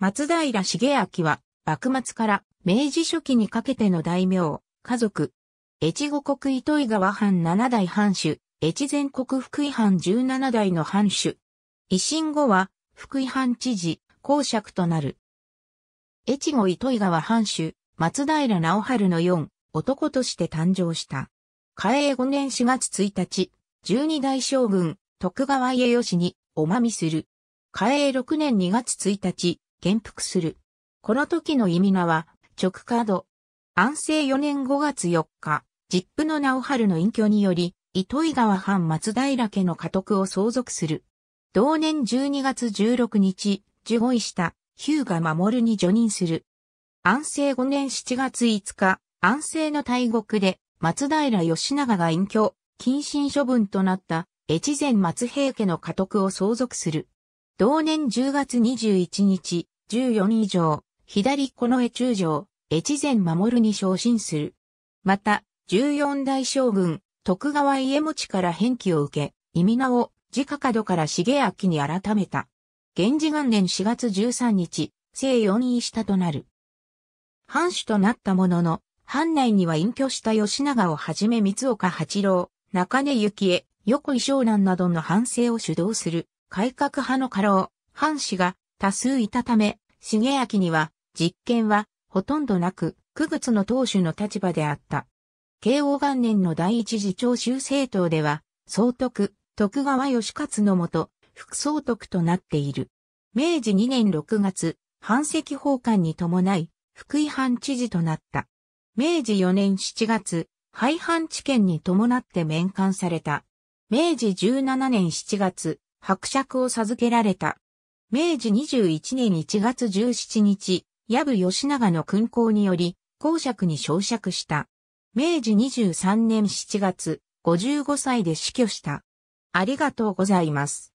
松平重明は、幕末から明治初期にかけての大名、家族、越後国糸井川藩七代藩主、越前国福井藩十七代の藩主。維新後は、福井藩知事、公爵となる。越後糸井川藩主、松平直春の4、男として誕生した。嘉永5年4月1日、12代将軍、徳川家吉に、おまみする。嘉永6年2月1日、元服する。この時の意味名は、直角。安政4年5月4日、実父の直春の隠居により、糸井川藩松平家の家督を相続する。同年12月16日、受護医したヒューが守に除任する。安政5年7月5日、安政の大国で松平義長が隠居、謹慎処分となった越前松平家の家督を相続する。同年10月21日、14以上、左この絵中将、越前守に昇進する。また、14代将軍、徳川家持から返記を受け、意味名を、自家角から重明に改めた。源氏元年4月13日、正四位下となる。藩主となったものの、藩内には隠居した吉永をはじめ三岡八郎、中根幸恵、横井湘南などの反省を主導する、改革派の家老、藩士が多数いたため、重明には実権はほとんどなく、九月の当主の立場であった。慶応元年の第一次長州政党では、総督、徳川義勝のもと、副総督となっている。明治2年6月、藩籍奉還に伴い、福井藩知事となった。明治4年7月、廃藩置県に伴って免官された。明治17年7月、伯爵を授けられた。明治21年1月17日、矢部吉長の勲功により、公爵に昇爵した。明治23年7月、55歳で死去した。ありがとうございます。